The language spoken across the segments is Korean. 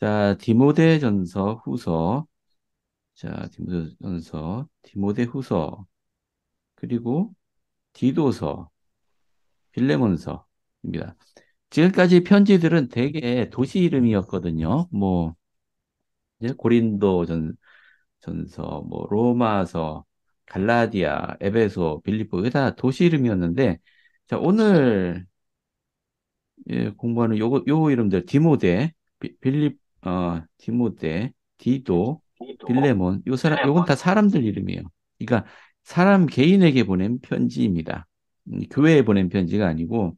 자, 디모데전서 후서 자, 디모데전서 디모데 후서 그리고 디도서 빌레몬서입니다. 지금까지 편지들은 대개 도시 이름이었거든요. 뭐 이제 고린도 전 전서, 뭐 로마서, 갈라디아, 에베소, 빌리포 이게 다 도시 이름이었는데 자 오늘 예, 공부하는 요거 요 이름들 디모데, 빌리포 어, 디모데, 디도, 빌레몬, 요 사람, 요건 다 사람들 이름이에요. 그러니까 사람 개인에게 보낸 편지입니다. 음, 교회에 보낸 편지가 아니고,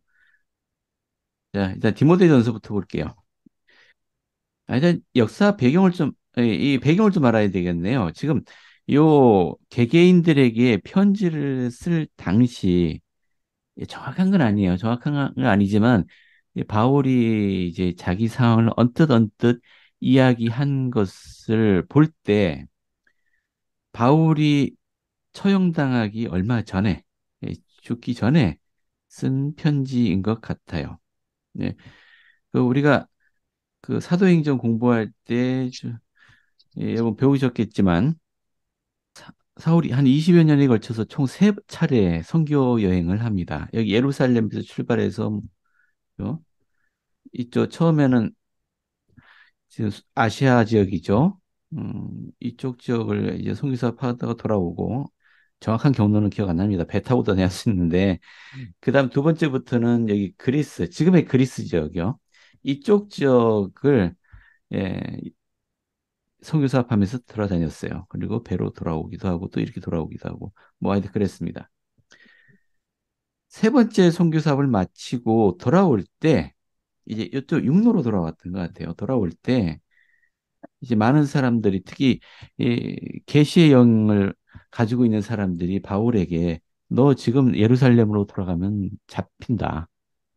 자, 일단 디모데 전서부터 볼게요. 아, 일단 역사 배경을 좀, 이 배경을 좀 알아야 되겠네요. 지금 요 개개인들에게 편지를 쓸 당시, 예, 정확한 건 아니에요. 정확한 건 아니지만, 예, 바울이 이제 자기 상황을 언뜻 언뜻 이야기한 것을 볼 때 바울이 처형당하기 얼마 전에 예, 죽기 전에 쓴 편지인 것 같아요. 네. 그 우리가 그 사도행전 공부할 때 예, 여러분 배우셨겠지만 사울이 한 20여 년에 걸쳐서 총 세 차례 선교 여행을 합니다. 여기 예루살렘에서 출발해서 뭐, 이쪽 처음에는 아시아 지역이죠. 음, 이쪽 지역을 이제 송교사 파다가 돌아오고 정확한 경로는 기억 안 납니다. 배 타고 다녔었는데 녀 그다음 두 번째부터는 여기 그리스 지금의 그리스 지역이요. 이쪽 지역을 예, 선교사 파면서 돌아다녔어요. 그리고 배로 돌아오기도 하고 또 이렇게 돌아오기도 하고 뭐 하여튼 그랬습니다. 세 번째 선교사업을 마치고 돌아올 때 이제 이쪽 육로로 돌아왔던 것 같아요. 돌아올 때 이제 많은 사람들이 특히 이 계시의 영을 가지고 있는 사람들이 바울에게 너 지금 예루살렘으로 돌아가면 잡힌다.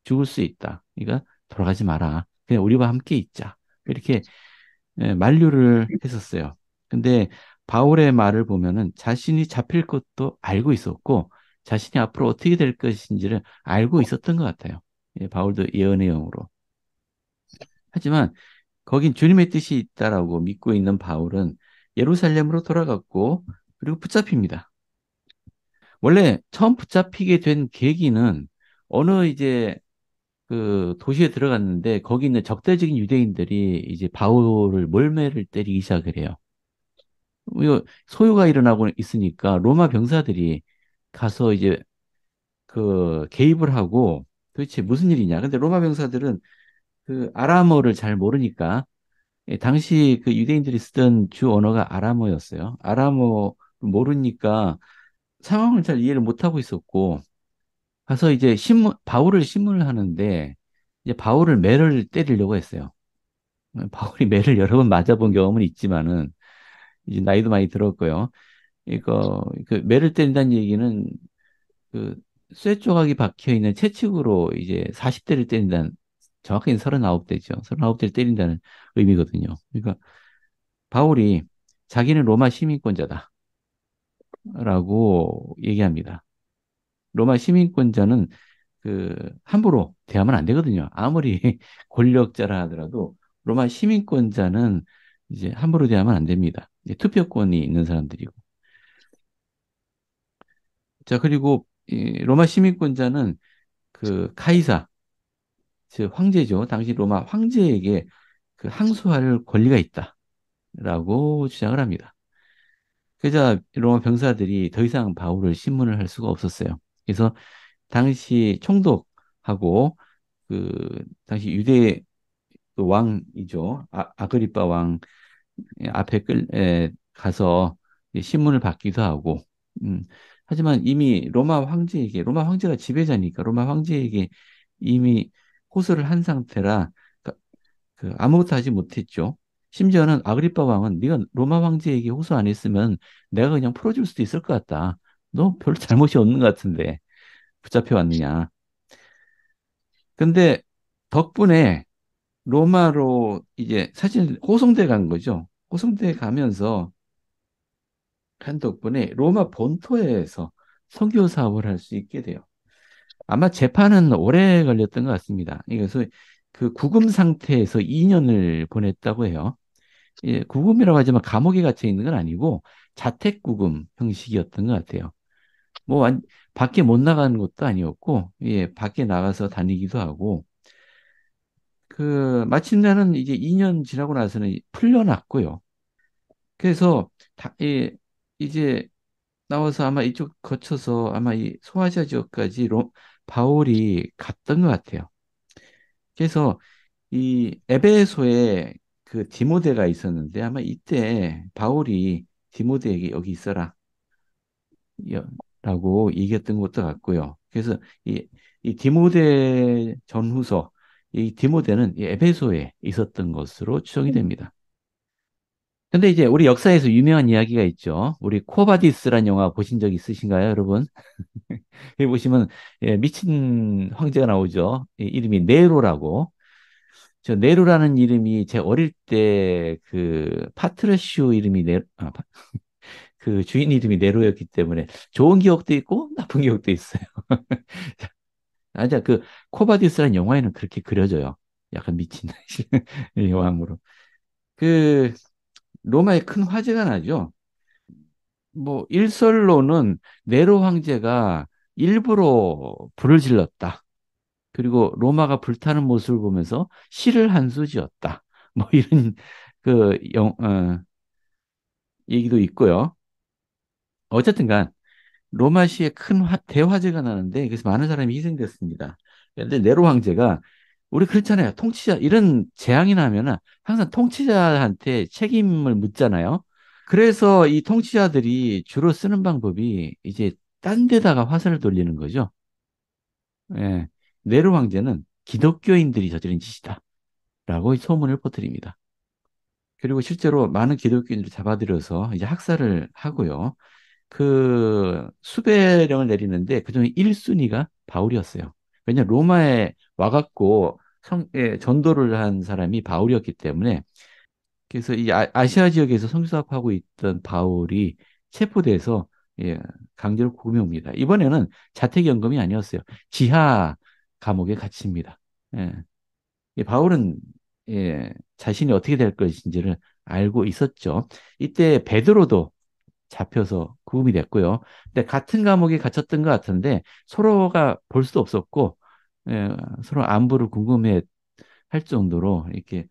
죽을 수 있다. 그러니까 돌아가지 마라. 그냥 우리와 함께 있자. 이렇게 예, 만류를 했었어요. 근데 바울의 말을 보면은 자신이 잡힐 것도 알고 있었고 자신이 앞으로 어떻게 될 것인지를 알고 있었던 것 같아요. 예, 바울도 예언의 영으로. 하지만 거긴 주님의 뜻이 있다라고 믿고 있는 바울은 예루살렘으로 돌아갔고 그리고 붙잡힙니다. 원래 처음 붙잡히게 된 계기는 어느 이제 그 도시에 들어갔는데 거기 있는 적대적인 유대인들이 이제 바울을 몰매를 때리기 시작을 해요. 소유가 일어나고 있으니까 로마 병사들이 가서 이제 그 개입을 하고 도대체 무슨 일이냐. 근데 로마 병사들은 그 아람어를 잘 모르니까 예, 당시 그 유대인들이 쓰던 주 언어가 아람어였어요. 아람어 모르니까 상황을 잘 이해를 못 하고 있었고 가서 이제 신문 바울을 신문을 하는데 이제 바울을 매를 때리려고 했어요. 음, 바울이 매를 여러 번 맞아본 경험은 있지만은 이제 나이도 많이 들었고요. 이거 그 매를 때린다는 얘기는 그 쇠조각이 박혀 있는 채찍으로 이제 40대를 때린다는 정확히는 39대죠. 39대를 때린다는 의미거든요. 그러니까 바울이 자기는 로마 시민권자다. 라고 얘기합니다. 로마 시민권자는 그 함부로 대하면 안 되거든요. 아무리 권력자라 하더라도 로마 시민권자는 이제 함부로 대하면 안 됩니다. 투표권이 있는 사람들이고. 자, 그리고 이 로마 시민권자는 그 카이사 즉 황제죠. 당시 로마 황제에게 그 항소할 권리가 있다라고 주장을 합니다. 그러자 로마 병사들이 더 이상 바울을 신문을 할 수가 없었어요. 그래서 당시 총독하고 그 당시 유대 그 왕이죠. 아, 그리빠왕 예, 앞에 끌, 에, 예, 가서 신문을 받기도 하고, 음, 하지만 이미 로마 황제에게, 로마 황제가 지배자니까 로마 황제에게 이미 호소를 한 상태라 그러니까 그 아무것도 하지 못했죠. 심지어는 아그리파 왕은 네가 로마 황제에게 호소 안 했으면 내가 그냥 풀어줄 수도 있을 것 같다. 너별 잘못이 없는 것 같은데 붙잡혀 왔느냐. 근데 덕분에 로마로 이제 사실 호송대 간 거죠. 호송대 가면서 간 덕분에 로마 본토에서 선교 사업을 할 수 있게 돼요. 아마 재판은 오래 걸렸던 것 같습니다. 이것은 예, 그 구금 상태에서 2년을 보냈다고 해요. 예, 구금이라고 하지만 감옥에 갇혀 있는 건 아니고 자택 구금 형식이었던 것 같아요. 뭐 밖에 못 나가는 것도 아니었고, 예, 밖에 나가서 다니기도 하고, 그 마침내는 이제 2년 지나고 나서는 풀려났고요. 그래서 다, 예, 이제 나와서 아마 이쪽 거쳐서 아마 이 소아시아 지역까지 로, 바울이 갔던 것 같아요. 그래서 이 에베소에 그 디모데가 있었는데 아마 이때 바울이 디모데에게 여기 있어라 라고 얘기던 것도 같고요. 그래서 이, 이 디모데 전후서 이 디모데는 이 에베소에 있었던 것으로 추정이 음. 됩니다. 근데 이제 우리 역사에서 유명한 이야기가 있죠. 우리 코바디스라는 영화 보신 적 있으신가요, 여러분? 여기 보시면 예, 미친 황제가 나오죠. 예, 이름이 네로라고. 저 네로라는 이름이 제 어릴 때 그 파트르슈 이름이 네로, 아, 파, 그 주인 이름이 네로였기 때문에 좋은 기억도 있고 나쁜 기억도 있어요. 아자 그 코바디스라는 영화에는 그렇게 그려져요. 약간 미친 여 왕으로. 그 로마에 큰 화제가 나죠. 뭐 일설로는 네로 황제가 일부러 불을 질렀다. 그리고 로마가 불타는 모습을 보면서 시를 한 수 지었다. 뭐 이런 그 영, 어, 얘기도 있고요. 어쨌든간 로마 시에 큰 화, 대화재가 나는데 그래서 많은 사람이 희생됐습니다. 그런데 네로 황제가 우리 그렇잖아요. 통치자 이런 재앙이 나면은 항상 통치자한테 책임을 묻잖아요. 그래서 이 통치자들이 주로 쓰는 방법이 이제 딴 데다가 화살을 돌리는 거죠. 예. 네로 황제는 기독교인들이 저지른 짓이다. 라고 소문을 퍼뜨립니다. 그리고 실제로 많은 기독교인들을 잡아들여서 이제 학살을 하고요. 그 수배령을 내리는데 그중에 1순위가 바울이었어요. 왜냐 로마에 와갖고 성, 예, 전도를 한 사람이 바울이었기 때문에 그래서 이 아, 시아 지역에서 성교사업하고 있던 바울이 체포돼서 예, 강제로 구금해옵니다. 이번에는 자택연금이 아니었어요. 지하 감옥에 갇힙니다. 예, 바울은 예, 자신이 어떻게 될 것인지를 알고 있었죠. 이때 베드로도 잡혀서 구금이 됐고요. 근데 같은 감옥에 갇혔던 것 같은데 서로가 볼 수도 없었고 예, 서로 안부를 궁금해 할 정도로 이렇게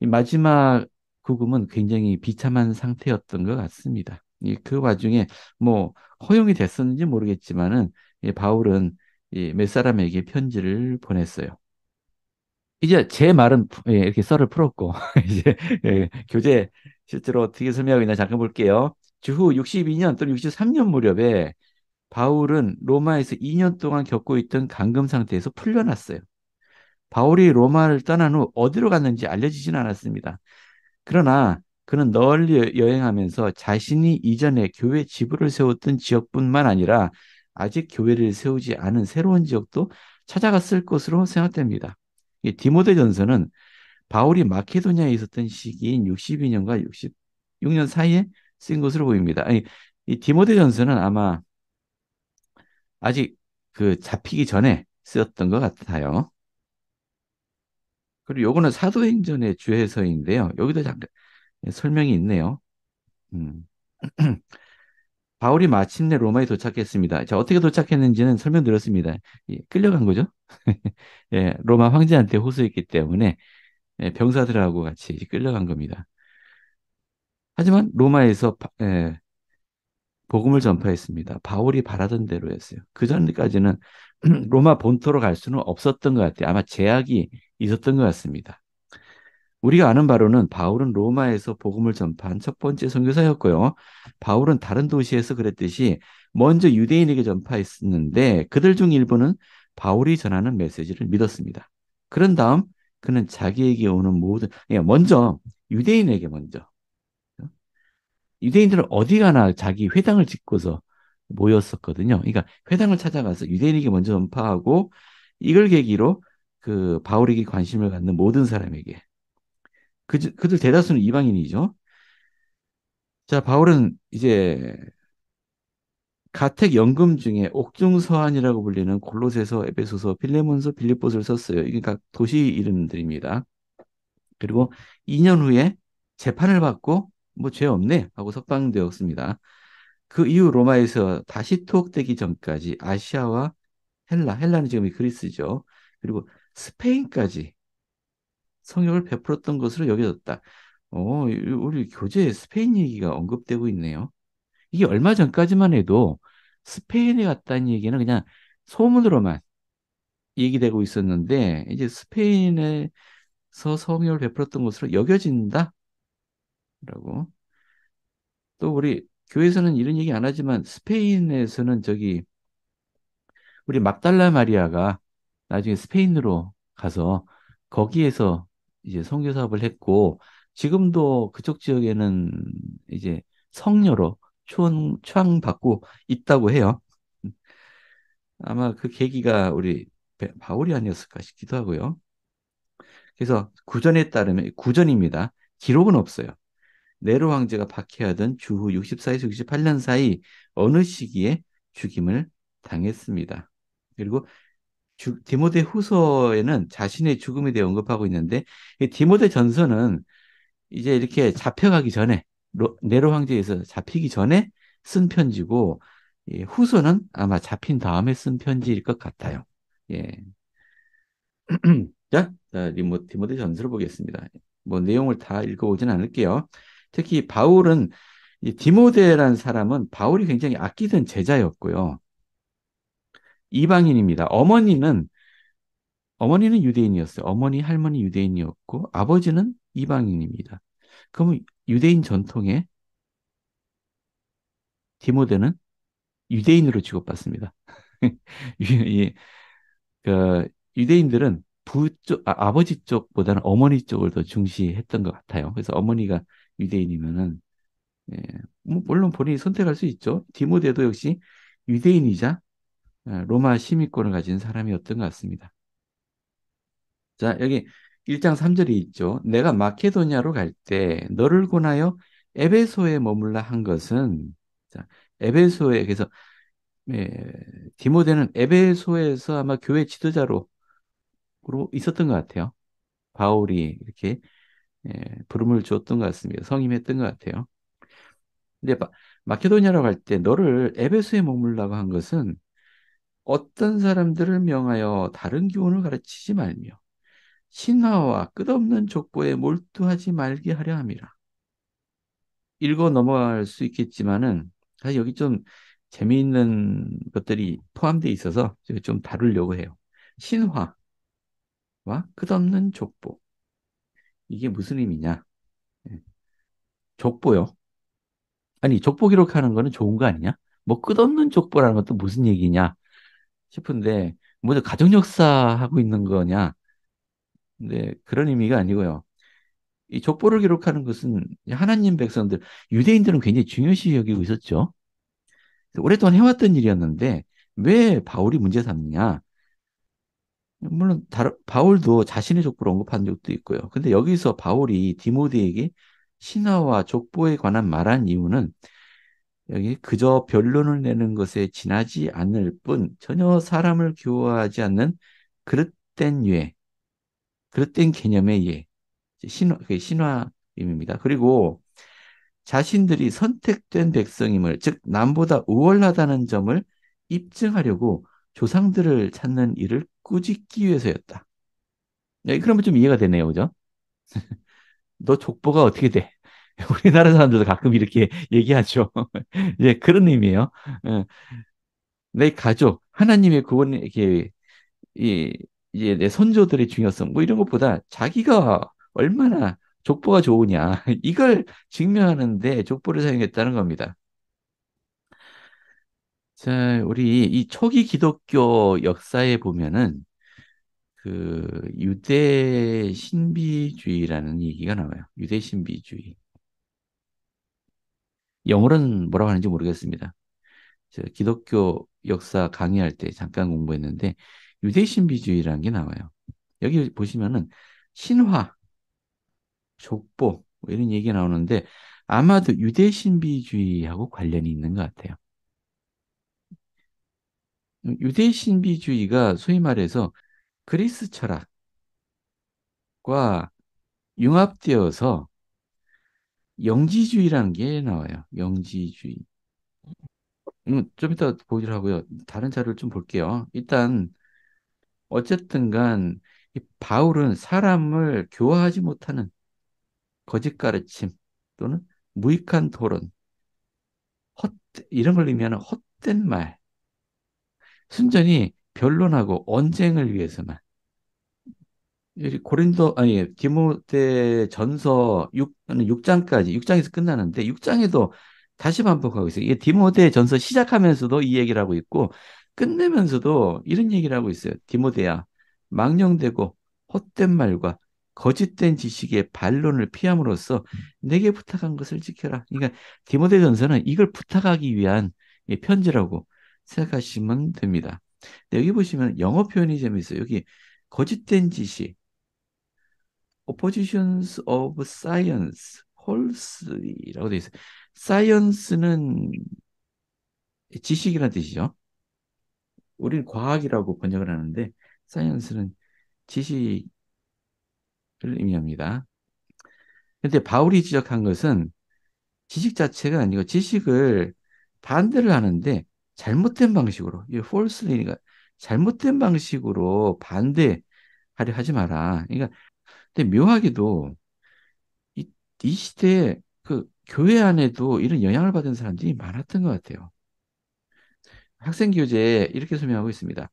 이 마지막 구금은 굉장히 비참한 상태였던 것 같습니다. 예, 그 와중에 뭐 허용이 됐었는지 모르겠지만은 예, 바울은 예, 몇 사람에게 편지를 보냈어요. 이제 제 말은 예, 이렇게 썰을 풀었고 이제 예, 교재 실제로 어떻게 설명하고 있나 잠깐 볼게요. 주후 62년 또는 63년 무렵에 바울은 로마에서 2년 동안 겪고 있던 감금 상태에서 풀려났어요. 바울이 로마를 떠난 후 어디로 갔는지 알려지진 않았습니다. 그러나 그는 널리 여행하면서 자신이 이전에 교회 지부를 세웠던 지역뿐만 아니라 아직 교회를 세우지 않은 새로운 지역도 찾아갔을 것으로 생각됩니다. 디모데전서는 바울이 마케도니아에 있었던 시기인 62년과 66년 사이에 쓴 것으로 보입니다. 아니, 이 디모데전서는 아마 아직 그 잡히기 전에 쓰였던 것 같아요. 그리고 요거는 사도행전의 주해서인데요. 여기도 잠깐 설명이 있네요. 음. 바울이 마침내 로마에 도착했습니다. 자, 어떻게 도착했는지는 설명드렸습니다. 예, 끌려간 거죠? 예, 로마 황제한테 호소했기 때문에 예, 병사들하고 같이 끌려간 겁니다. 하지만 로마에서 바, 예, 복음을 전파했습니다. 바울이 바라던 대로였어요. 그 전까지는 로마 본토로 갈 수는 없었던 것 같아요. 아마 제약이 있었던 것 같습니다. 우리가 아는 바로는 바울은 로마에서 복음을 전파한 첫 번째 선교사였고요. 바울은 다른 도시에서 그랬듯이 먼저 유대인에게 전파했었는데 그들 중 일부는 바울이 전하는 메시지를 믿었습니다. 그런 다음 그는 자기에게 오는 모든 예, 먼저 유대인에게 먼저 유대인들은 어디 가나 자기 회당을 짓고서 모였었거든요. 그러니까 회당을 찾아가서 유대인에게 먼저 전파하고 이걸 계기로 그 바울에게 관심을 갖는 모든 사람에게 그, 그들 대다수는 이방인이죠. 자, 바울은 이제 가택 연금 중에 옥중서한이라고 불리는 골로새서, 에베소서, 필레몬서, 빌립보서를 썼어요. 이게 각 도시 이름들입니다. 그리고 2년 후에 재판을 받고 뭐죄 없네 하고 석방되었습니다. 그 이후 로마에서 다시 투옥되기 전까지 아시아와 헬라, 헬라는 지금 이 그리스죠. 그리고 스페인까지 성역을 베풀었던 것으로 여겨졌다. 어, 우리 교재에 스페인 얘기가 언급되고 있네요. 이게 얼마 전까지만 해도 스페인에 갔다는 얘기는 그냥 소문으로만 얘기되고 있었는데 이제 스페인에서 성역을 베풀었던 것으로 여겨진다. 라고. 또 우리 교회에서는 이런 얘기 안 하지만 스페인에서는 저기 우리 막달라 마리아가 나중에 스페인으로 가서 거기에서 이제 성교 사업을 했고 지금도 그쪽 지역에는 이제 성녀로 추앙받고 있다고 해요. 아마 그 계기가 우리 바울이 아니었을까 싶기도 하고요. 그래서 구전에 따르면 구전입니다. 기록은 없어요. 네로 황제가 박해하던 주후 64에서 68년 사이 어느 시기에 죽임을 당했습니다. 그리고 주, 디모데 후서에는 자신의 죽음에 대해 언급하고 있는데 디모데 전서는 이제 이렇게 잡혀가기 전에 로, 네로 황제에서 잡히기 전에 쓴 편지고 예, 후서는 아마 잡힌 다음에 쓴 편지일 것 같아요. 예. 자, 디모, 디모데 전서를 보겠습니다. 뭐 내용을 다 읽어오진 않을게요. 특히 바울은 이 디모데라는 사람은 바울이 굉장히 아끼던 제자였고요. 이방인입니다. 어머니는 어머니는 유대인이었어요. 어머니 할머니 유대인이었고 아버지는 이방인입니다. 그럼 유대인 전통에 디모데는 유대인으로 취급받습니다. 그 유대인들은 부쪽 아, 버지 쪽보다는 어머니 쪽을 더 중시했던 것 같아요. 그래서 어머니가 유대인이면은 예, 뭐, 물론 본인이 선택할 수 있죠. 디모데도 역시 유대인이자 아, 로마 시민권을 가진 사람이었던 것 같습니다. 자, 여기 1장 3절이 있죠. 내가 마케도냐로 갈 때 너를 권하여 에베소에 머물라 한 것은 자, 에베소에 그래서 예, 디모데는 에베소에서 아마 교회 지도자로 있었던 것 같아요. 바울이 이렇게 예, 부름을 주었던 것 같습니다. 성임했던 것 같아요. 근데 마, 마케도니아라고 할 때 너를 에베소에 머물라고 한 것은 어떤 사람들을 명하여 다른 교훈을 가르치지 말며 신화와 끝없는 족보에 몰두하지 말게 하려 함이라. 읽어 넘어갈 수 있겠지만은 사실 여기 좀 재미있는 것들이 포함되어 있어서 제가 좀 다루려고 해요. 신화와 끝없는 족보. 이게 무슨 의미냐? 예. 족보요. 아니, 족보 기록하는 거는 좋은 거 아니냐? 뭐 끝없는 족보라는 것도 무슨 얘기냐? 싶은데, 먼저 가정 역사 하고 있는 거냐? 근데 네, 그런 의미가 아니고요. 이 족보를 기록하는 것은 하나님 백성들, 유대인들은 굉장히 중요시 여기고 있었죠. 오랫동안 해왔던 일이었는데, 왜 바울이 문제 삼느냐? 물론 다 바울도 자신의 족보를 언급한 적도 있고요. 근데 여기서 바울이 디모데에게 신화와 족보에 관한 말한 이유는 여기 그저 변론을 내는 것에 지나지 않을 뿐 전혀 사람을 교화하지 않는 그릇된 예, 그릇된 개념의 예, 신화, 그 신화임입니다. 그리고 자신들이 선택된 백성임을, 즉 남보다 우월하다는 점을 입증하려고 조상들을 찾는 일을 꾸짖기 위해서였다. 네, 그러면 좀 이해가 되네요, 그죠? 너 족보가 어떻게 돼? 우리나라 사람들도 가끔 이렇게 얘기하죠. 예, 그런 의미예요. 예. 내 가족, 하나님의 구원, 이게 이, 이제 내 선조들의 중요성, 뭐 이런 것보다 자기가 얼마나 족보가 좋으냐, 이걸 증명하는데 족보를 사용했다는 겁니다. 자, 우리 이 초기 기독교 역사에 보면은 그 유대 신비주의라는 얘기가 나와요. 유대 신비주의. 영어로는 뭐라고 하는지 모르겠습니다. 제가 기독교 역사 강의할 때 잠깐 공부했는데 유대 신비주의라는 게 나와요. 여기 보시면은 신화, 족보 뭐 이런 얘기가 나오는데 아마도 유대 신비주의하고 관련이 있는 것 같아요. 유대 신비주의가 소위 말해서 그리스 철학과 융합되어서 영지주의라는 게 나와요. 영지주의. 음, 좀 이따 보기로 고요 다른 자료를 좀 볼게요. 일단 어쨌든 간 바울은 사람을 교화하지 못하는 거짓 가르침 또는 무익한 토론, 헛 이런 걸 의미하는 헛된 말 순전히 변론하고 언쟁을 위해서만. 고린도 아니 예, 디모데 전서 6, 6장까지 6장에서 끝나는데 6장에도 다시 반복하고 있어요. 이게 디모데 전서 시작하면서도 이 얘기를 하고 있고 끝내면서도 이런 얘기를 하고 있어요. 디모데야 망령되고 헛된 말과 거짓된 지식의 반론을 피함으로써 내게 부탁한 것을 지켜라. 그러니까 디모데 전서는 이걸 부탁하기 위한 편지라고 생각하시면 됩니다. 네, 여기 보시면 영어 표현이 재미있어요. 여기 거짓된 지식, oppositions of science, false라고 되어 있어요. science는 지식이라는 뜻이죠. 우리는 과학이라고 번역을 하는데 science는 지식을 의미합니다. 그런데 바울이 지적한 것은 지식 자체가 아니고 지식을 반대를 하는데 잘못된 방식으로 이 f a l s e 니까 잘못된 방식으로 반대하려 하지 마라. 그러니까 근데 묘하게도 이, 이 시대에 그 교회 안에도 이런 영향을 받은 사람들이 많았던 것 같아요. 학생 교재에 이렇게 설명하고 있습니다.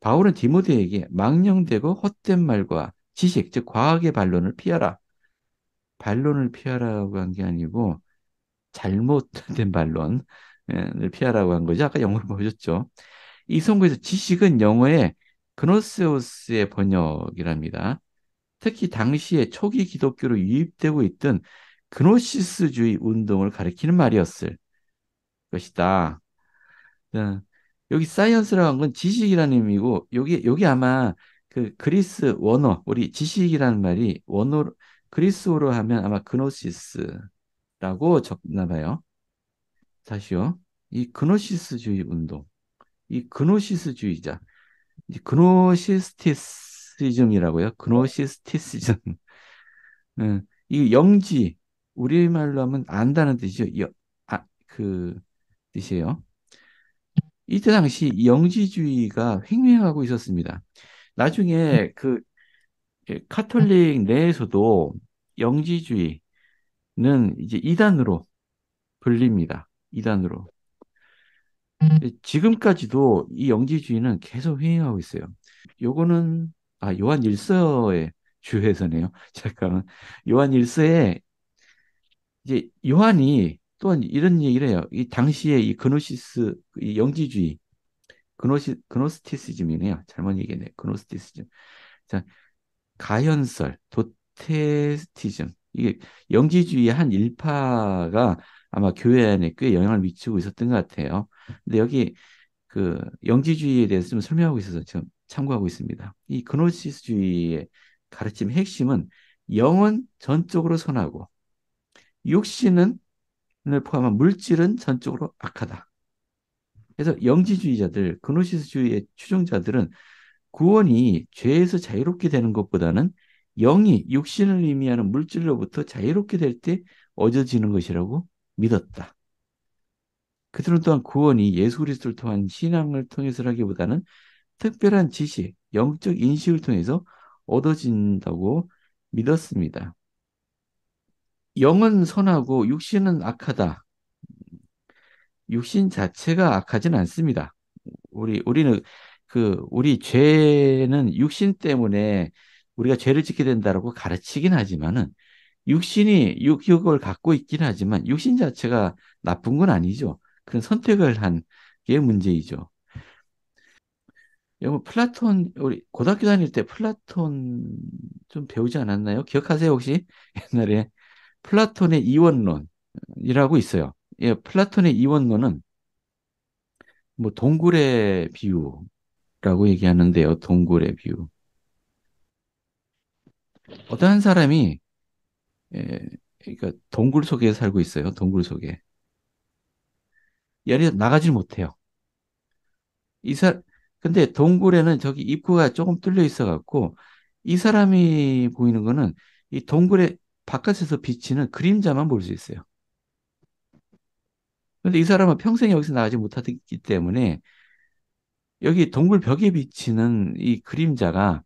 바울은 디모데에게 망령되고 헛된 말과 지식, 즉 과학의 반론을 피하라. 반론을 피하라고 한 게 아니고 잘못된 반론, 예, 피하라고 한 거죠. 아까 영어를 보셨죠. 이 선고에서 지식은 영어의 그노세오스의 번역이랍니다. 특히 당시에 초기 기독교로 유입되고 있던 그노시스주의 운동을 가리키는 말이었을 것이다. 여기 사이언스라고 한 건 지식이라는 의미고 여기 여기 아마 그 그리스 원어 우리 지식이라는 말이 원어 그리스어로 하면 아마 그노시스라고 적나 봐요. 다시요. 이 그노시스주의 운동, 이 그노시스주의자, 이 그노시스티즘이라고요. 그노시스티즘. 네. 이 영지, 우리말로 하면 안다는 뜻이죠. 여, 아, 그 뜻이에요. 이때 당시 영지주의가 횡행하고 있었습니다. 나중에 그 예, 카톨릭 내에서도 영지주의는 이제 이단으로 불립니다 이단으로. 예, 지금까지도 이 영지주의는 계속 횡행하고 있어요. 요거는 아 요한 일서의 주회서네요. 잠깐 요한 일서에 이제 요한이 또한 이런 얘기를 해요. 이 당시에 이 그노시스 이 영지주의 그노시 그노스티시즘이네요. 잘못 얘기했네. 그노스티시즘. 자 가현설 도테스티즘 이게 영지주의한 일파가 아마 교회 안에 꽤 영향을 미치고 있었던 것 같아요. 근데 여기 그 영지주의에 대해서 좀 설명하고 있어서 지금 참고하고 있습니다. 이 그노시스주의의 가르침 핵심은 영은 전적으로 선하고 육신은 포함한 물질은 전적으로 악하다. 그래서 영지주의자들, 그노시스주의의 추종자들은 구원이 죄에서 자유롭게 되는 것보다는 영이 육신을 의미하는 물질로부터 자유롭게 될 때 얻어지는 것이라고 믿었다. 그들은 또한 구원이 예수 그리스도를 통한 신앙을 통해서라기보다는 특별한 지식, 영적 인식을 통해서 얻어진다고 믿었습니다. 영은 선하고 육신은 악하다. 육신 자체가 악하진 않습니다. 우리 우리는 그 우리 죄는 육신 때문에 우리가 죄를 짓게 된다라고 가르치긴 하지만은 육신이 육욕을 갖고 있긴 하지만 육신 자체가 나쁜 건 아니죠. 그런 선택을 한 게 문제이죠. 여러분 플라톤 우리 고등학교 다닐 때 플라톤 좀 배우지 않았나요? 기억하세요 혹시 옛날에 플라톤의 이원론이라고 있어요. 예, 플라톤의 이원론은 뭐 동굴의 비유라고 얘기하는데요. 동굴의 비유. 어떠한 사람이 예, 그러니까 동굴 속에 살고 있어요. 동굴 속에. 열이 나가질 못해요. 이 사, 근데 동굴에는 저기 입구가 조금 뚫려 있어 갖고 이 사람이 보이는 거는 이 동굴의 바깥에서 비치는 그림자만 볼 수 있어요. 근데 이 사람은 평생 여기서 나가지 못하기 때문에 여기 동굴 벽에 비치는 이 그림자가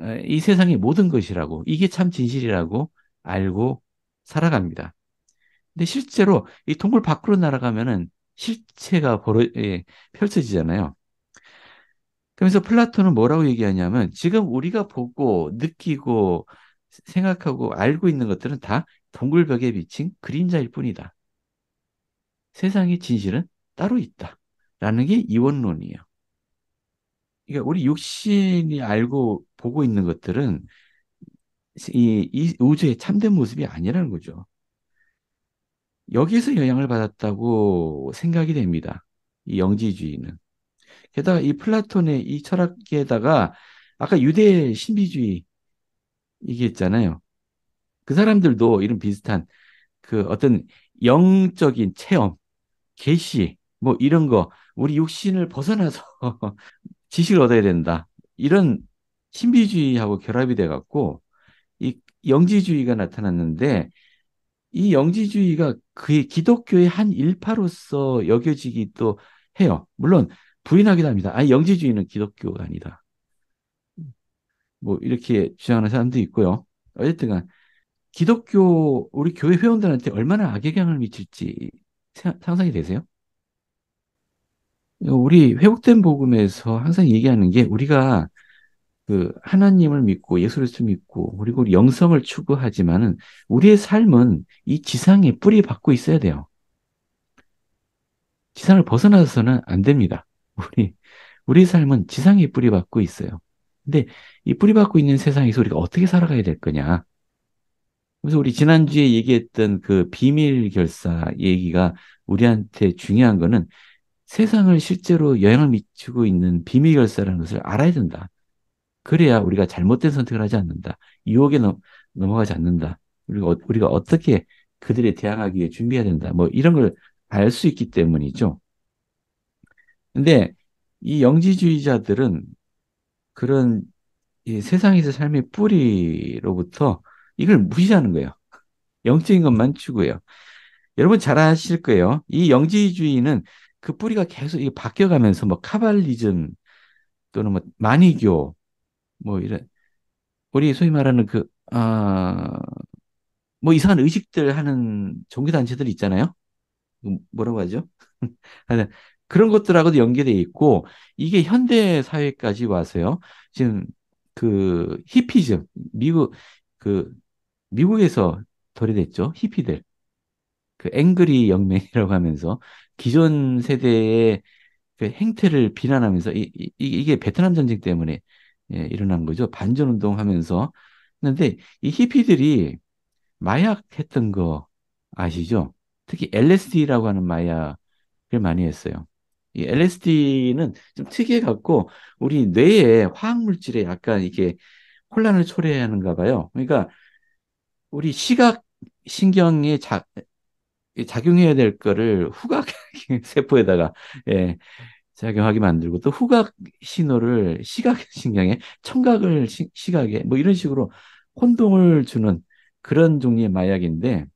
어, 이 세상의 모든 것이라고 이게 참 진실이라고 알고 살아갑니다. 근데 실제로 이 동굴 밖으로 날아가면은 실체가 벌어 예, 펼쳐지잖아요. 그러서 플라톤은 뭐라고 얘기하냐면 지금 우리가 보고 느끼고 생각하고 알고 있는 것들은 다 동굴벽에 비친 그림자일 뿐이다. 세상의 진실은 따로 있다. 라는 게 이원론이에요. 이게 그러니까 우리 육신이 알고 보고 있는 것들은 이, 이 우주의 참된 모습이 아니라는 거죠. 여기서 영향을 받았다고 생각이 됩니다. 이 영지주의는. 게다가 이 플라톤의 이 철학에다가 아까 유대 신비주의 얘기했잖아요. 그 사람들도 이런 비슷한 그 어떤 영적인 체험, 계시 뭐 이런 거 우리 육신을 벗어나서 지식을 얻어야 된다. 이런 신비주의하고 결합이 돼 갖고 이 영지주의가 나타났는데 이 영지주의가 그의 기독교의 한 일파로서 여겨지기 도 해요. 물론 부인하기도 합니다. 아니 영지주의는 기독교가 아니다. 뭐 이렇게 주장하는 사람도 있고요. 어쨌든간 기독교 우리 교회 회원들한테 얼마나 악영향을 미칠지 상상이 되세요? 우리 회복된 복음에서 항상 얘기하는 게 우리가 그 하나님을 믿고 예수 를리 믿고 그리고 영성을 추구하지만은 우리의 삶은 이 지상에 뿌리 박고 있어야 돼요. 지상을 벗어나서는 안 됩니다. 우리 우리 삶은 지상에 뿌리 박고 있어요. 근데 이 뿌리 박고 있는 세상에서 우리가 어떻게 살아가야 될 거냐? 그래서 우리 지난주에 얘기했던 그 비밀 결사 얘기가 우리한테 중요한 거는 세상을 실제로 영향을 미치고 있는 비밀 결사라는 것을 알아야 된다. 그래야 우리가 잘못된 선택을 하지 않는다. 유혹에 넘, 넘어가지 않는다. 우리가, 어, 우리가 어떻게 그들에 대항하기 위해 준비해야 된다. 뭐 이런 걸 알 수 있기 때문이죠. 근데 이 영지주의자들은 그런 이 세상에서 삶의 뿌리로부터 이걸 무시하는 거예요. 영적인 것만 추구해요. 여러분 잘 아실 거예요. 이 영지주의는 그 뿌리가 계속 이게 바뀌어가면서 뭐 카발리즘 또는 뭐 마니교 뭐 이런 우리 소위 말하는 그 아뭐 어, 이상한 의식들 하는 종교 단체들 있잖아요. 그 뭐라고 하죠? 그런 것들하고도 연계되어 있고 이게 현대 사회까지 와서요. 지금 그 히피즘 미국 그 미국에서 도래됐죠. 히피들. 그 앵그리 영맹이라고 하면서 기존 세대의 그 행태를 비난하면서 이, 이, 이게 베트남 전쟁 때문에 예, 일어난 거죠. 반전 운동하면서 근데 이 히피들이 마약했던 거 아시죠? 특히 LSD라고 하는 마약을 많이 했어요. 이 LSD는 좀 특이해 갖고 우리 뇌에 화학 물질에 약간 이게 혼란을 초래하는가 봐요. 그러니까 우리 시각 신경의 자, 작용해야 될 거를 후각 세포에다가 예, 작용하게 만들고 또 후각 신호를 시각 신경에 청각을 시, 시각에 뭐 이런 식으로 혼동을 주는 그런 종류의 마약인데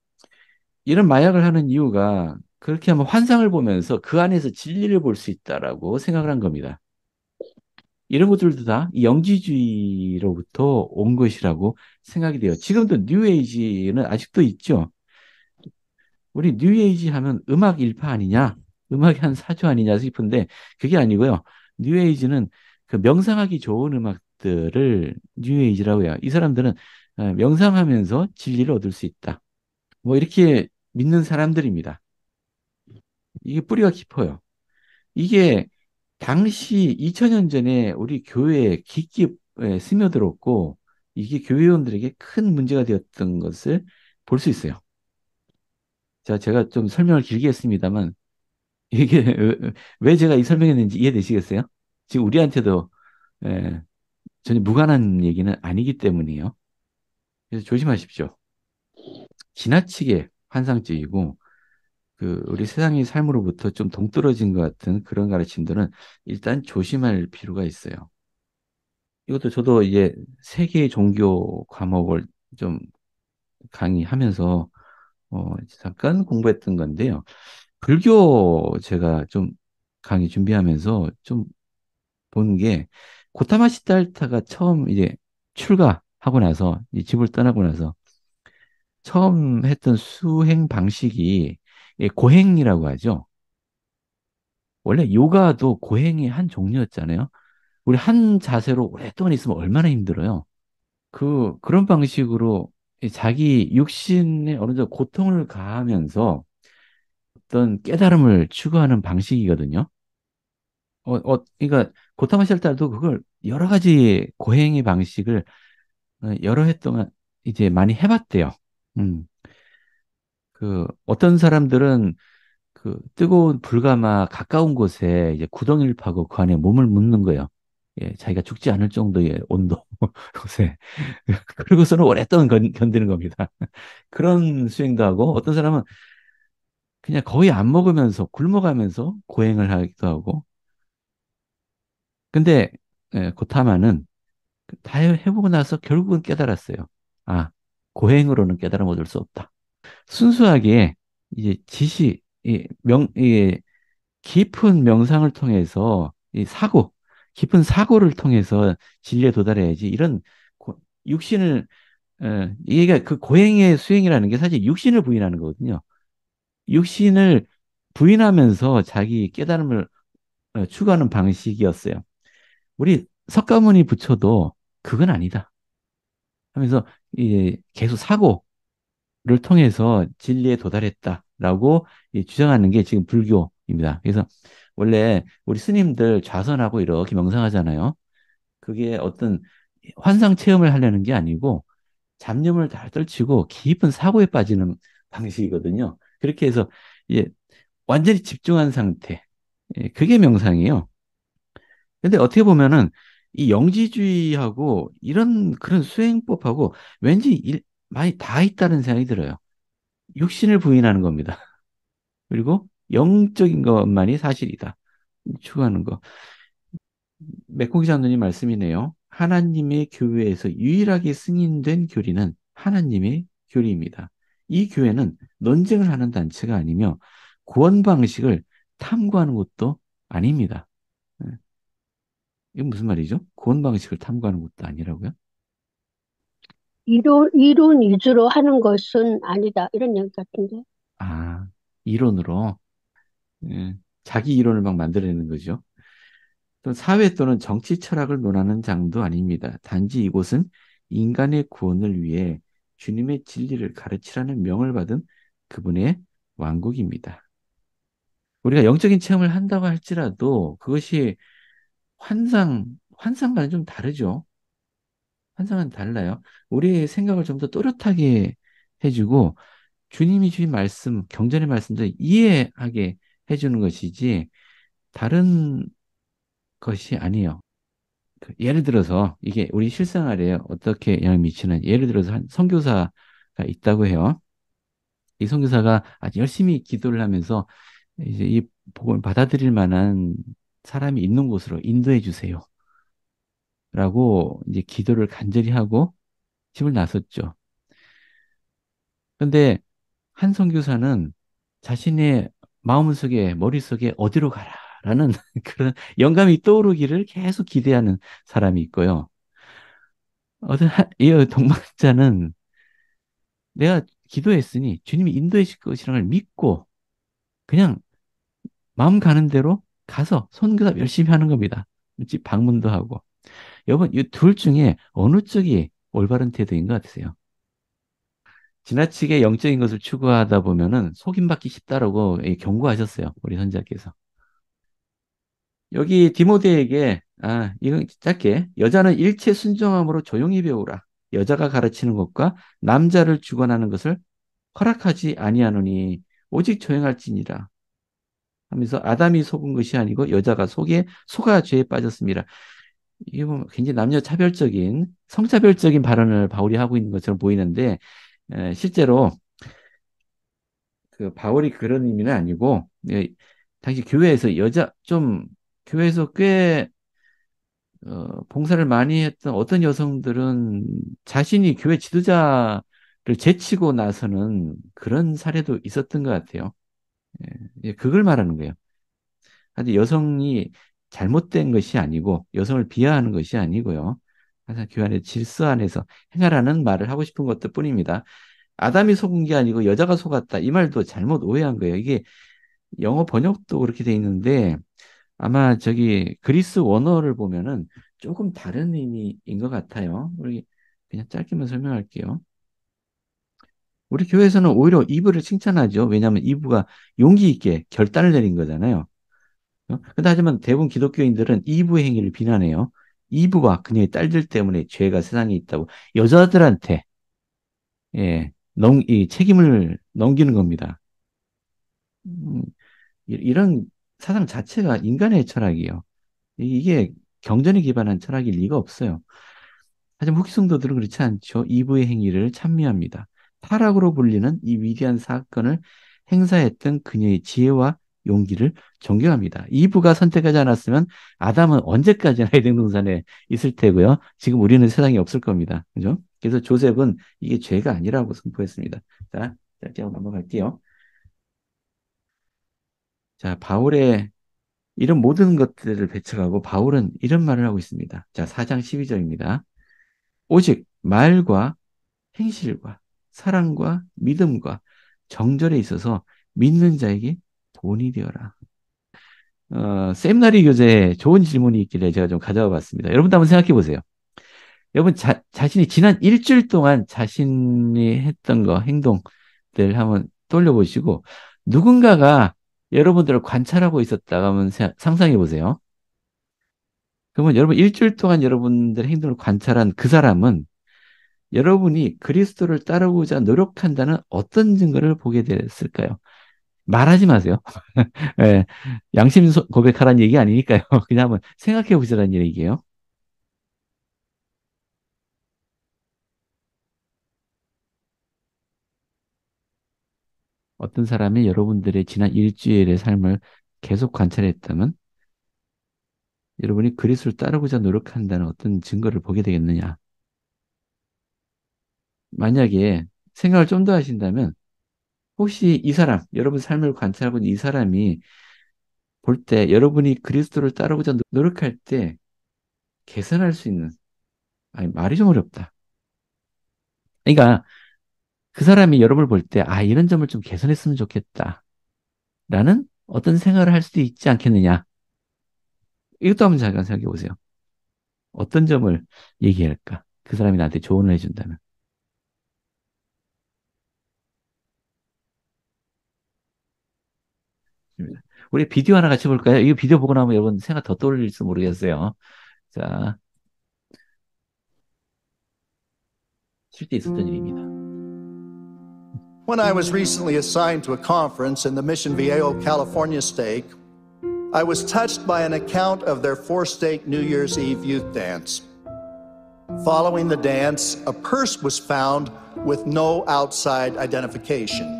이런 마약을 하는 이유가 그렇게 하면 환상을 보면서 그 안에서 진리를 볼 수 있다라고 생각을 한 겁니다. 이런 것들도 다 영지주의로부터 온 것이라고 생각이 돼요. 지금도 뉴에이지는 아직도 있죠. 우리 뉴에이지 하면 음악 일파 아니냐? 음악의 한 사조 아니냐 싶은데 그게 아니고요. 뉴에이지는 그 명상하기 좋은 음악들을 뉴에이지라고 해요. 이 사람들은 어, 명상하면서 진리를 얻을 수 있다. 뭐 이렇게 믿는 사람들입니다. 이게 뿌리가 깊어요. 이게 당시 2000년 전에 우리 교회에 깊게 예, 스며들었고 이게 교회원들에게 큰 문제가 되었던 것을 볼 수 있어요. 자, 제가 좀 설명을 길게 했습니다만, 이게 왜 제가 이 설명했는지 이해되시겠어요? 지금 우리한테도 예, 전혀 무관한 얘기는 아니기 때문이에요. 그래서 조심하십시오. 지나치게 환상적이고 그 우리 세상의 삶으로부터 좀 동떨어진 것 같은 그런 가르침들은 일단 조심할 필요가 있어요. 이것도 저도 이제 세계 종교 과목을 좀 강의하면서 어, 잠깐 공부했던 건데요. 불교 제가 좀 강의 준비하면서 좀 본 게 고타마 시달타가 처음 이제 출가하고 나서 이 집을 떠나고 나서 처음 했던 수행 방식이 고행이라고 하죠. 원래 요가도 고행의 한 종류였잖아요. 우리 한 자세로 오랫동안 있으면 얼마나 힘들어요. 그 그런 방식으로 자기 육신에 어느 정도 고통을 가하면서 어떤 깨달음을 추구하는 방식이거든요. 어, 어, 그러니까 고타마 샬달도 그걸 여러 가지 고행의 방식을 어, 여러 해 동안 이제 많이 해봤대요. 음. 그 어떤 사람들은 그 뜨거운 불가마 가까운 곳에 이제 구덩이를 파고 그 안에 몸을 묻는 거예요. 예, 자기가 죽지 않을 정도의 온도, 곳에. 그리고서는 오랫동안 견, 견디는 겁니다. 그런 수행도 하고, 어떤 사람은 그냥 거의 안 먹으면서, 굶어가면서 고행을 하기도 하고. 근데, 예, 고타마는 그 다 해보고 나서 결국은 깨달았어요. 아, 고행으로는 깨달음 얻을 수 없다. 순수하게, 이제 지시, 이 명, 이 깊은 명상을 통해서 이 사고, 깊은 사고를 통해서 진리에 도달해야지 이런 고, 육신을 에, 어, 이게 그 고행의 수행이라는 게 사실 육신을 부인하는 거거든요. 육신을 부인하면서 자기 깨달음을 어, 추구하는 방식이었어요. 우리 석가모니 부처도 그건 아니다. 하면서 이제 계속 사고를 통해서 진리에 도달했다라고 주장하는 게 지금 불교입니다. 그래서 원래 우리 스님들 좌선하고 이렇게 명상하잖아요. 그게 어떤 환상 체험을 하려는 게 아니고 잡념을 다 떨치고 깊은 사고에 빠지는 방식이거든요. 그렇게 해서 예, 완전히 집중한 상태. 예, 그게 명상이에요. 근데 어떻게 보면은 이 영지주의하고 이런 그런 수행법하고 왠지 일, 많이 다 있다는 생각이 들어요. 육신을 부인하는 겁니다. 그리고 영적인 것만이 사실이다. 추구하는 거. 메코기 장님 말씀이네요. 하나님의 교회에서 유일하게 승인된 교리는 하나님의 교리입니다. 이 교회는 논쟁을 하는 단체가 아니며 구원 방식을 탐구하는 것도 아닙니다. 예. 이게 무슨 말이죠? 구원 방식을 탐구하는 것도 아니라고요? 이론, 이론 위주로 하는 것은 아니다. 이런 얘기 같은데. 아, 이론으로. 예, 자기 이론을 막 만들어내는 거죠. 또 사회 또는 정치 철학을 논하는 장도 아닙니다. 단지 이곳은 인간의 구원을 위해 주님의 진리를 가르치라는 명을 받은 그분의 왕국입니다. 우리가 영적인 체험을 한다고 할지라도 그것이 환상, 환상과는 좀 다르죠. 환상은 달라요. 우리의 생각을 좀 더 또렷하게 해주고 주님이 주신 말씀, 경전의 말씀도 이해하게 해주는 것이지 다른 것이 아니에요. 그 예를 들어서 이게 우리 실생활에 어떻게 영향을 미치는 예를 들어서 한성교사가 있다고 해요. 이성교사가 아주 열심히 기도를 하면서 이제 이 복음을 받아들일 만한 사람이 있는 곳으로 인도해 주세요. 라고 이제 기도를 간절히 하고 집을 나섰죠. 근데 한성교사는 자신의 마음속에 머릿속에 어디로 가라라는 그런 영감이 떠오르기를 계속 기대하는 사람이 있고요. 어떤 이 동방자는 내가 기도했으니 주님이 인도하실 것이라는 걸 믿고 그냥 마음 가는 대로 가서 선교사 열심히 하는 겁니다. 방문도 하고. 여러분, 이 둘 중에 어느 쪽이 올바른 태도인 것 같으세요? 지나치게 영적인 것을 추구하다 보면은 속임받기 쉽다라고 예, 경고하셨어요. 우리 선자께서. 여기 디모데에게 아, 이건 짧게 여자는 일체 순종함으로 조용히 배우라. 여자가 가르치는 것과 남자를 주관하는 것을 허락하지 아니하노니 오직 조용할지니라. 하면서 아담이 속은 것이 아니고 여자가 속에 속아 죄에 빠졌습니다. 이게 뭐 굉장히 남녀 차별적인 성차별적인 발언을 바울이 하고 있는 것처럼 보이는데 예, 실제로 그 바울이 그런 의미는 아니고 예, 당시 교회에서 여자 좀 교회에서 꽤 어, 봉사를 많이 했던 어떤 여성들은 자신이 교회 지도자를 제치고 나서는 그런 사례도 있었던 것 같아요. 예, 예 그걸 말하는 거예요. 아주 여성이 잘못된 것이 아니고 여성을 비하하는 것이 아니고요. 항상 교환의 질서 안에서 행하라는 말을 하고 싶은 것들 뿐입니다. 아담이 속은 게 아니고 여자가 속았다. 이 말도 잘못 오해한 거예요. 이게 영어 번역도 그렇게 돼 있는데 아마 저기 그리스 원어를 보면은 조금 다른 의미인 것 같아요. 우리 그냥 짧게만 설명할게요. 우리 교회에서는 오히려 이브를 칭찬하죠. 왜냐하면 이브가 용기 있게 결단을 내린 거잖아요. 어? 근데 하지만 대부분 기독교인들은 이브 행위를 비난해요. 이브와 그녀의 딸들 때문에 죄가 세상에 있다고 여자들한테 예, 넘, 이 책임을 넘기는 겁니다. 음, 이런 사상 자체가 인간의 철학이에요. 이게 경전에 기반한 철학일 리가 없어요. 하지만 후기성도들은 그렇지 않죠. 이브의 행위를 찬미합니다. 타락으로 불리는 이 위대한 사건을 행사했던 그녀의 지혜와 용기를 존경합니다. 이브가 선택하지 않았으면 아담은 언제까지나 에덴 동산에 있을 테고요. 지금 우리는 세상에 없을 겁니다. 그죠? 그래서 조셉은 이게 죄가 아니라고 선포했습니다. 자, 짧게 한번 넘어갈게요. 자, 바울의 이런 모든 것들을 배척하고 바울은 이런 말을 하고 있습니다. 자, 4장 12절입니다. 오직 말과 행실과 사랑과 믿음과 정절에 있어서 믿는 자에게 본이 되어라. 어, 세나리 교재에 좋은 질문이 있길래 제가 좀 가져와 봤습니다. 여러분도 한번 생각해 보세요. 여러분 자, 자신이 지난 일주일 동안 자신이 했던 거, 행동들 한번 돌려보시고 누군가가 여러분들을 관찰하고 있었다고 한번 상상해 보세요. 그러면 여러분 일주일 동안 여러분들 행동을 관찰한 그 사람은 여러분이 그리스도를 따르고자 노력한다는 어떤 증거를 보게 됐을까요? 말하지 마세요. 네, 양심 고백하라는 얘기 아니니까요. 그냥 한번 생각해 보시라는 얘기예요. 어떤 사람이 여러분들의 지난 일주일의 삶을 계속 관찰했다면 여러분이 그리스도를 따르고자 노력한다는 어떤 증거를 보게 되겠느냐. 만약에 생각을 좀 더 하신다면 혹시 이 사람, 여러분 삶을 관찰하고 있는 이 사람이 볼 때 여러분이 그리스도를 따르고자 노력할 때개선할수 있는, 아니, 말이 좀 어렵다. 그러니까 그 사람이 여러분을 볼 때, 아, 이런 점을 좀 개선했으면 좋겠다. 라는 어떤 생활을할 수도 있지 않겠느냐. 이것도 한번 잠깐 생각해 보세요. 어떤 점을 얘기할까? 그 사람이 나한테 조언을 해준다면. 우리 비디오 하나 같이 볼까요? 비디오 보고 나면 여러분 생각 더 떠올릴지 모르겠어요. 자, 실제 있었던 일입니다. When I was recently assigned to a conference in the Mission Viejo, California stake, I was touched by an account of their four stake New Year's Eve youth dance. Following the dance, a purse was found with no outside identification.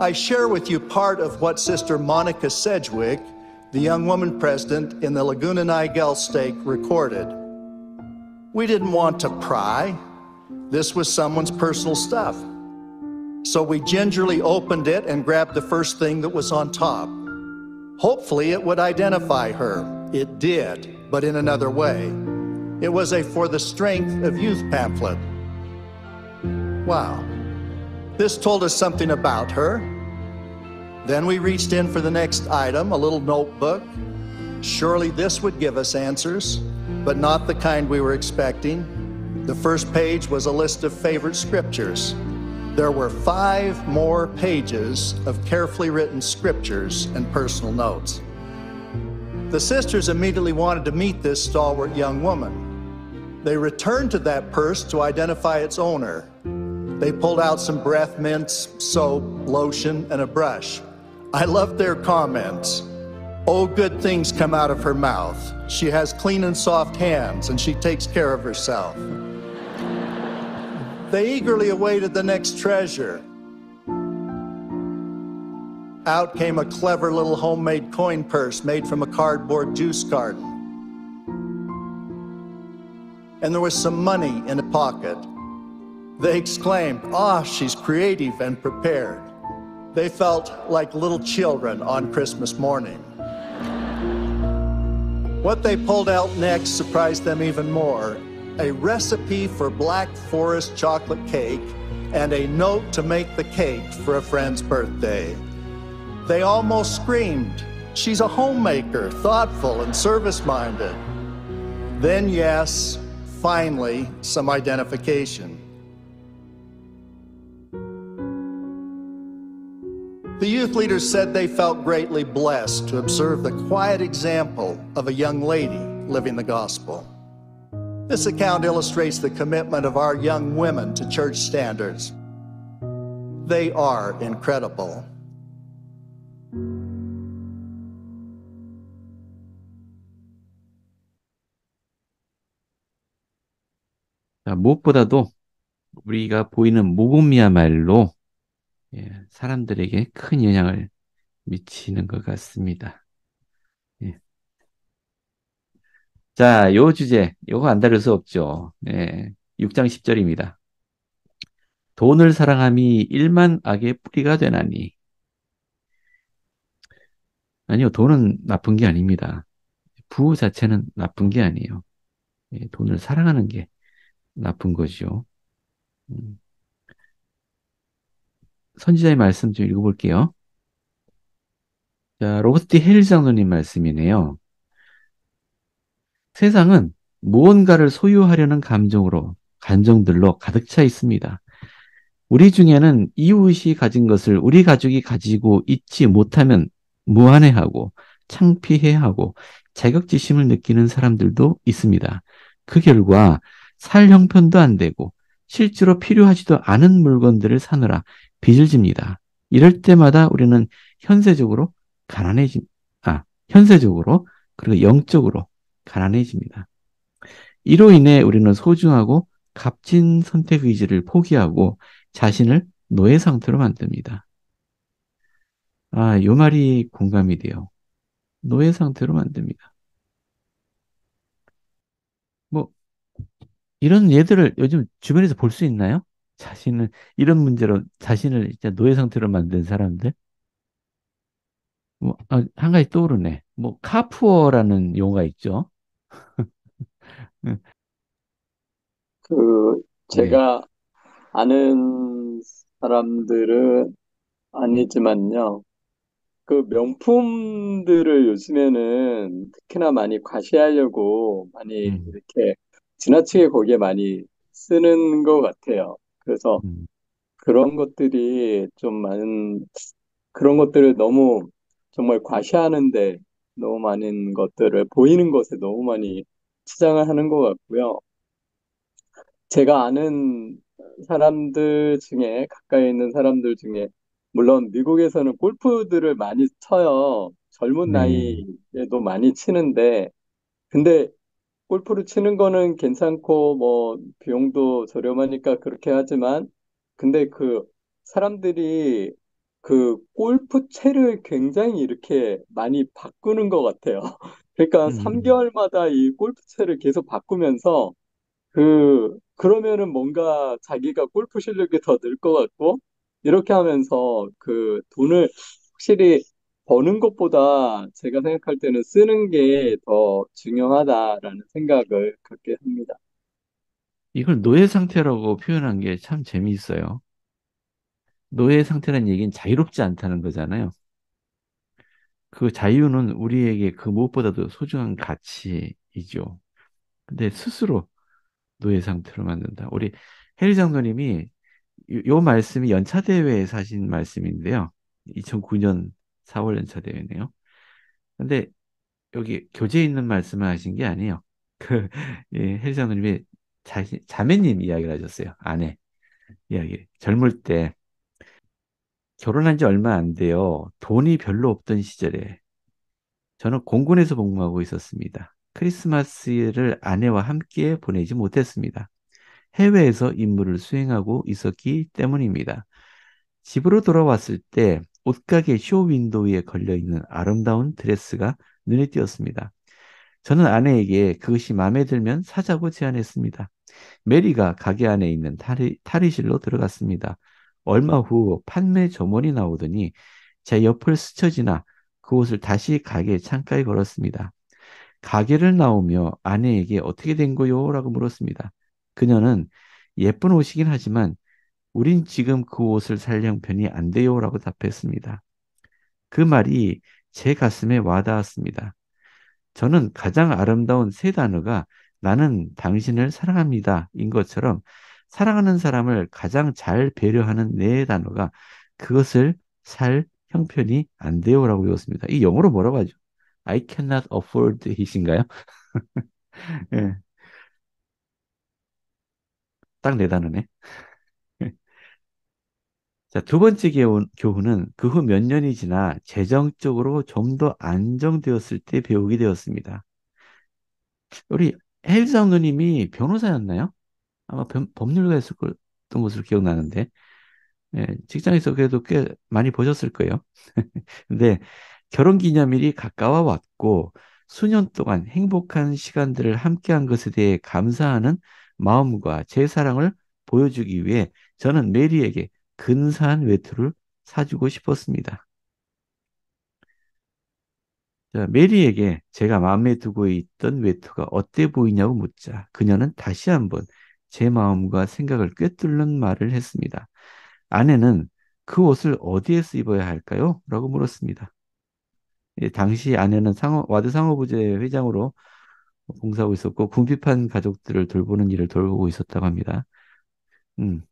I share with you part of what Sister Monica Sedgwick, the young woman president in the Laguna Niguel stake, recorded. We didn't want to pry. This was someone's personal stuff. So we gingerly opened it and grabbed the first thing that was on top. Hopefully, it would identify her. It did, but in another way. It was a For the Strength of Youth pamphlet. Wow. This told us something about her. Then we reached in for the next item, a little notebook. Surely this would give us answers, but not the kind we were expecting. The first page was a list of favorite scriptures. There were five more pages of carefully written scriptures and personal notes. The sisters immediately wanted to meet this stalwart young woman. They returned to that purse to identify its owner, they pulled out some breath mints, soap, lotion, and a brush. I loved their comments. Oh, good things come out of her mouth. She has clean and soft hands, and she takes care of herself. They eagerly awaited the next treasure. Out came a clever little homemade coin purse made from a cardboard juice carton. And there was some money in a pocket. They exclaimed, ah, she's creative and prepared. They felt like little children on Christmas morning. What they pulled out next surprised them even more a recipe for Black Forest chocolate cake and a note to make the cake for a friend's birthday. They almost screamed, She's a homemaker, thoughtful, and service minded. Then, yes, finally, some identification. The youth leaders said they felt greatly blessed to observe the quiet example of a young lady living the gospel. This account illustrates the commitment of our young women to church standards. They are incredible. 자, 무엇보다도 우리가 보이는 모범이야말로 예, 사람들에게 큰 영향을 미치는 것 같습니다. 예. 자, 요 주제, 요거 안 다룰 수 없죠. 예, 6장 10절입니다. 돈을 사랑함이 일만 악의 뿌리가 되나니. 아니요, 돈은 나쁜 게 아닙니다. 부호 자체는 나쁜 게 아니에요. 예, 돈을 사랑하는 게 나쁜 거죠. 음. 선지자의 말씀 좀 읽어볼게요. 자, 로버트 D. 헬 장로님 말씀이네요. 세상은 무언가를 소유하려는 감정으로, 감정들로 가득 차 있습니다. 우리 중에는 이웃이 가진 것을 우리 가족이 가지고 있지 못하면 무안해하고 창피해하고 자격지심을 느끼는 사람들도 있습니다. 그 결과 살 형편도 안 되고 실제로 필요하지도 않은 물건들을 사느라 빚을 집니다. 이럴 때마다 우리는 현세적으로 가난해진, 아, 현세적으로 그리고 영적으로 가난해집니다. 이로 인해 우리는 소중하고 값진 선택 의지를 포기하고 자신을 노예 상태로 만듭니다. 아, 요 말이 공감이 돼요. 노예 상태로 만듭니다. 이런 예들을 요즘 주변에서 볼 수 있나요? 자신을 이런 문제로 자신을 진짜 노예 상태로 만든 사람들. 뭐, 아, 가지 떠오르네. 뭐 카푸어라는 용어가 있죠. 그 제가 네. 아는 사람들은 아니지만요. 그 명품들을 요즘에는 특히나 많이 과시하려고 많이 음. 이렇게 지나치게 거기에 많이 쓰는 것 같아요. 그래서 음. 그런 것들이 좀 많은 그런 것들을 너무 정말 과시하는데 너무 많은 것들을 보이는 것에 너무 많이 치장을 하는 것 같고요. 제가 아는 사람들 중에 가까이 있는 사람들 중에 물론 미국에서는 골프들을 많이 쳐요. 젊은 음. 나이에도 많이 치는데 근데 골프를 치는 거는 괜찮고 뭐 비용도 저렴하니까 그렇게 하지만 근데 그 사람들이 그 골프채를 굉장히 이렇게 많이 바꾸는 것 같아요. 그러니까 음. 3개월마다 이 골프채를 계속 바꾸면서 그 그러면은 뭔가 자기가 골프 실력이 더 늘 것 같고 이렇게 하면서 그 돈을 확실히 버는 것보다 제가 생각할 때는 쓰는 게 더 중요하다라는 생각을 갖게 합니다. 이걸 노예 상태라고 표현한 게 참 재미있어요. 노예 상태라는 얘기는 자유롭지 않다는 거잖아요. 그 자유는 우리에게 그 무엇보다도 소중한 가치이죠. 근데 스스로 노예 상태로 만든다. 우리 해리 장로님이 요, 요 말씀이 연차대회에서 하신 말씀인데요. 2009년 4월 연차 대회네요. 근데 여기 교재에 있는 말씀을 하신 게 아니에요. 그, 예, 혜리장님이 자 자매님 이야기를 하셨어요. 아내 이야기. 젊을 때 결혼한 지 얼마 안 돼요. 돈이 별로 없던 시절에 저는 공군에서 복무하고 있었습니다. 크리스마스를 아내와 함께 보내지 못했습니다. 해외에서 임무를 수행하고 있었기 때문입니다. 집으로 돌아왔을 때 옷가게 쇼 윈도우에 걸려있는 아름다운 드레스가 눈에 띄었습니다. 저는 아내에게 그것이 마음에 들면 사자고 제안했습니다. 메리가 가게 안에 있는 탈의, 탈의실로 들어갔습니다. 얼마 후 판매 점원이 나오더니 제 옆을 스쳐 지나 그 옷을 다시 가게 창가에 걸었습니다. 가게를 나오며 아내에게 어떻게 된 거요? 라고 물었습니다. 그녀는 예쁜 옷이긴 하지만 우린 지금 그 옷을 살 형편이 안 돼요. 라고 답했습니다. 그 말이 제 가슴에 와닿았습니다. 저는 가장 아름다운 세 단어가 나는 당신을 사랑합니다. 인 것처럼 사랑하는 사람을 가장 잘 배려하는 네 단어가 그것을 살 형편이 안 돼요. 라고 외웠습니다. 이 영어로 뭐라고 하죠? I cannot afford it인가요? 네. 예. 딱네 단어네. 자, 두 번째 개운, 교훈은 그 후 몇 년이 지나 재정적으로 좀 더 안정되었을 때 배우게 되었습니다. 우리 헬성 누님이 변호사였나요? 아마 변, 법률가였을 던 것으로 기억나는데, 예, 직장에서 그래도 꽤 많이 보셨을 거예요. 근데 결혼 기념일이 가까워 왔고, 수년 동안 행복한 시간들을 함께한 것에 대해 감사하는 마음과 제 사랑을 보여주기 위해 저는 메리에게 근사한 외투를 사주고 싶었습니다. 자, 메리에게 제가 마음에 두고 있던 외투가 어때 보이냐고 묻자 그녀는 다시 한번 제 마음과 생각을 꿰뚫는 말을 했습니다. 아내는 그 옷을 어디에서 입어야 할까요? 라고 물었습니다. 예, 당시 아내는 상호, 와드 상어부제 회장으로 봉사하고 있었고 궁핍한 가족들을 돌보는 일을 돌보고 있었다고 합니다. 음,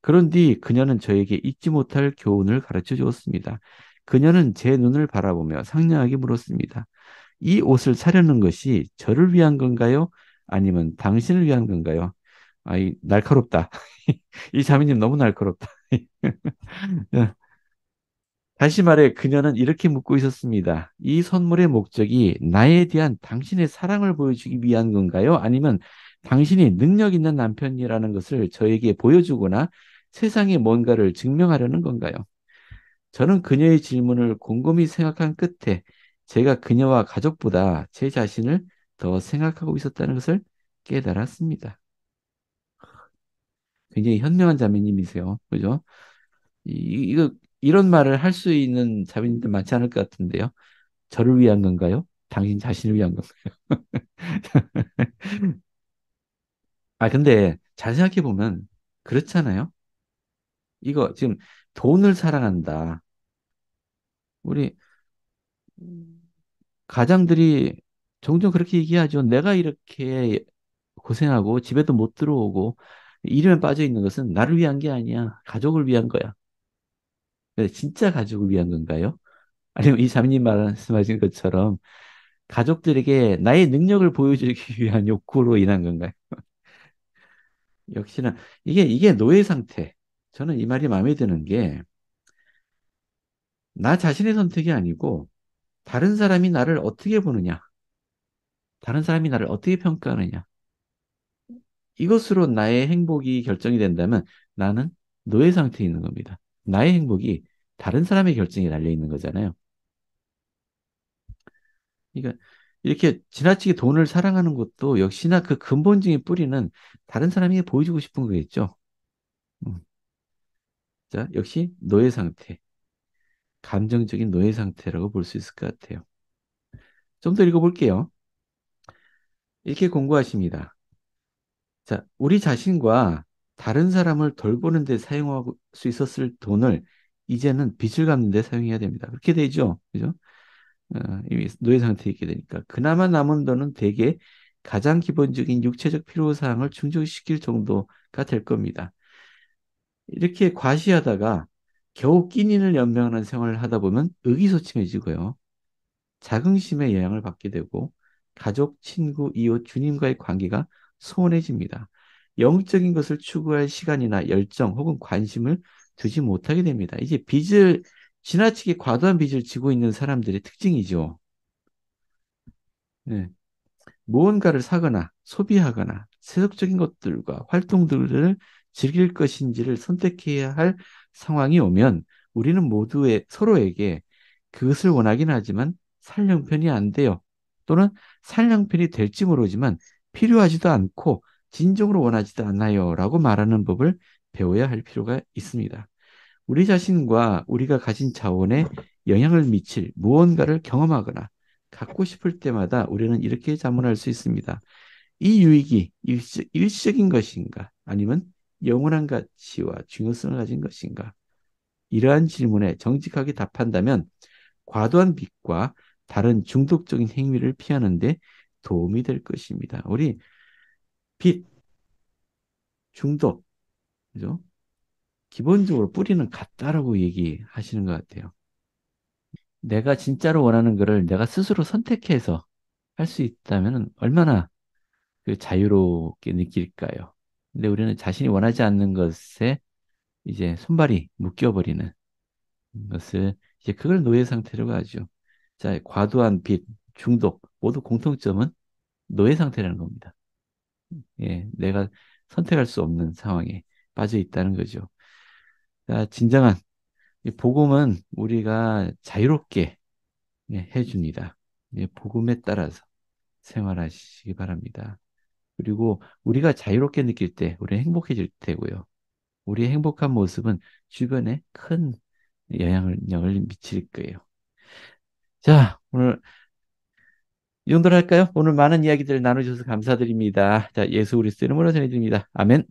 그런 뒤 그녀는 저에게 잊지 못할 교훈을 가르쳐 주었습니다. 그녀는 제 눈을 바라보며 상냥하게 물었습니다. 이 옷을 사려는 것이 저를 위한 건가요? 아니면 당신을 위한 건가요? 아이, 날카롭다. 이 자매님 너무 날카롭다. 네. 다시 말해 그녀는 이렇게 묻고 있었습니다. 이 선물의 목적이 나에 대한 당신의 사랑을 보여주기 위한 건가요? 아니면 당신이 능력 있는 남편이라는 것을 저에게 보여주거나 세상에 뭔가를 증명하려는 건가요? 저는 그녀의 질문을 곰곰이 생각한 끝에 제가 그녀와 가족보다 제 자신을 더 생각하고 있었다는 것을 깨달았습니다. 굉장히 현명한 자매님이세요. 그죠? 이, 이거, 이런 말을 할 수 있는 자매님들 많지 않을 것 같은데요. 저를 위한 건가요? 당신 자신을 위한 건가요? 아, 근데 잘 생각해 보면 그렇잖아요. 이거 지금 돈을 사랑한다. 우리 가장들이 종종 그렇게 얘기하죠. 내가 이렇게 고생하고 집에도 못 들어오고 이름에 빠져 있는 것은 나를 위한 게 아니야. 가족을 위한 거야. 진짜 가족을 위한 건가요? 아니면 이 자매님 말씀하신 것처럼 가족들에게 나의 능력을 보여주기 위한 욕구로 인한 건가요? 역시나 이게 이게 노예 상태. 저는 이 말이 마음에 드는 게 나 자신의 선택이 아니고 다른 사람이 나를 어떻게 보느냐, 다른 사람이 나를 어떻게 평가하느냐. 이것으로 나의 행복이 결정이 된다면 나는 노예 상태에 있는 겁니다. 나의 행복이 다른 사람의 결정에 달려 있는 거잖아요. 그러니까 이렇게 지나치게 돈을 사랑하는 것도 역시나 그 근본적인 뿌리는 다른 사람에게 보여주고 싶은 거겠죠. 음. 자, 역시 노예 상태. 감정적인 노예 상태라고 볼 수 있을 것 같아요. 좀 더 읽어볼게요. 이렇게 공부하십니다. 자, 우리 자신과 다른 사람을 돌보는 데 사용할 수 있었을 돈을 이제는 빚을 갚는 데 사용해야 됩니다. 그렇게 되죠. 그죠? 어, 이미 노예 상태에 있게 되니까. 그나마 남은 돈은 대개 가장 기본적인 육체적 필요사항을 충족시킬 정도가 될 겁니다. 이렇게 과시하다가 겨우 끼니를 연명하는 생활을 하다 보면 의기소침해지고요. 자긍심의 영향을 받게 되고 가족, 친구, 이웃, 주님과의 관계가 소원해집니다. 영적인 것을 추구할 시간이나 열정 혹은 관심을 두지 못하게 됩니다. 이제 빚을 지나치게 과도한 빚을 지고 있는 사람들의 특징이죠. 네. 무언가를 사거나 소비하거나 세속적인 것들과 활동들을 즐길 것인지를 선택해야 할 상황이 오면 우리는 모두의 서로에게 그것을 원하긴 하지만 살 형편이 안 돼요. 또는 살 형편이 될지 모르지만 필요하지도 않고 진정으로 원하지도 않아요. 라고 말하는 법을 배워야 할 필요가 있습니다. 우리 자신과 우리가 가진 자원에 영향을 미칠 무언가를 경험하거나 갖고 싶을 때마다 우리는 이렇게 자문할 수 있습니다. 이 유익이 일시, 일시적인 것인가? 아니면 영원한 가치와 중요성을 가진 것인가? 이러한 질문에 정직하게 답한다면 과도한 빛과 다른 중독적인 행위를 피하는데 도움이 될 것입니다. 우리 빛, 중독, 그죠? 기본적으로 뿌리는 같다라고 얘기하시는 것 같아요. 내가 진짜로 원하는 것을 내가 스스로 선택해서 할 수 있다면 얼마나 그 자유롭게 느낄까요? 근데 우리는 자신이 원하지 않는 것에 이제 손발이 묶여버리는 것을 이제 그걸 노예 상태라고 하죠. 자, 과도한 빛, 중독 모두 공통점은 노예 상태라는 겁니다. 예, 내가 선택할 수 없는 상황에 빠져 있다는 거죠. 자, 진정한 이 복음은 우리가 자유롭게 예, 해줍니다. 예, 복음에 따라서 생활하시기 바랍니다. 그리고 우리가 자유롭게 느낄 때 우리는 행복해질 테고요. 우리의 행복한 모습은 주변에 큰 영향을 미칠 거예요. 자, 오늘 이 정도로 할까요? 오늘 많은 이야기들을 나눠주셔서 감사드립니다. 자, 예수 그리스도 이름으로 전해드립니다. 아멘.